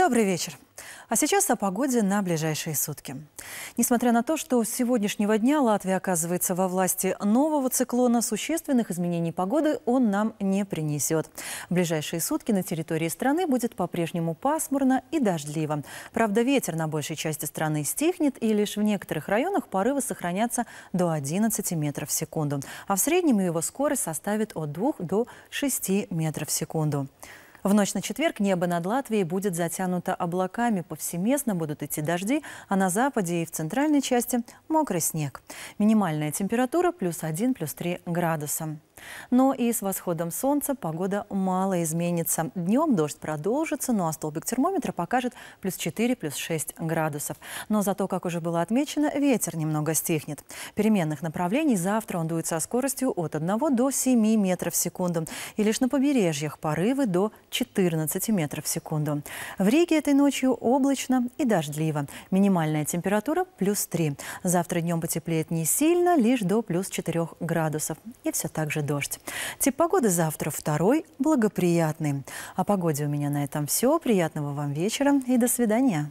Добрый вечер. А сейчас о погоде на ближайшие сутки. Несмотря на то, что с сегодняшнего дня Латвия оказывается во власти нового циклона, существенных изменений погоды он нам не принесет. В ближайшие сутки на территории страны будет по-прежнему пасмурно и дождливо. Правда, ветер на большей части страны стихнет, и лишь в некоторых районах порывы сохранятся до 11 метров в секунду. А в среднем его скорость составит от 2 до 6 метров в секунду. В ночь на четверг небо над Латвией будет затянуто облаками. Повсеместно будут идти дожди, а на западе и в центральной части мокрый снег. Минимальная температура плюс 1, плюс 3 градуса. Но ну и с восходом солнца погода мало изменится. Днем дождь продолжится, ну а столбик термометра покажет плюс 4, плюс 6 градусов. Но зато, как уже было отмечено, ветер немного стихнет. Переменных направлений завтра он дует со скоростью от 1 до 7 метров в секунду. И лишь на побережьях порывы до 14 метров в секунду. В Риге этой ночью облачно и дождливо. Минимальная температура плюс 3. Завтра днем потеплеет не сильно, лишь до плюс 4 градусов. И все так же дождь. Тип погоды завтра второй благоприятный. О погоде у меня на этом все. Приятного вам вечера и до свидания.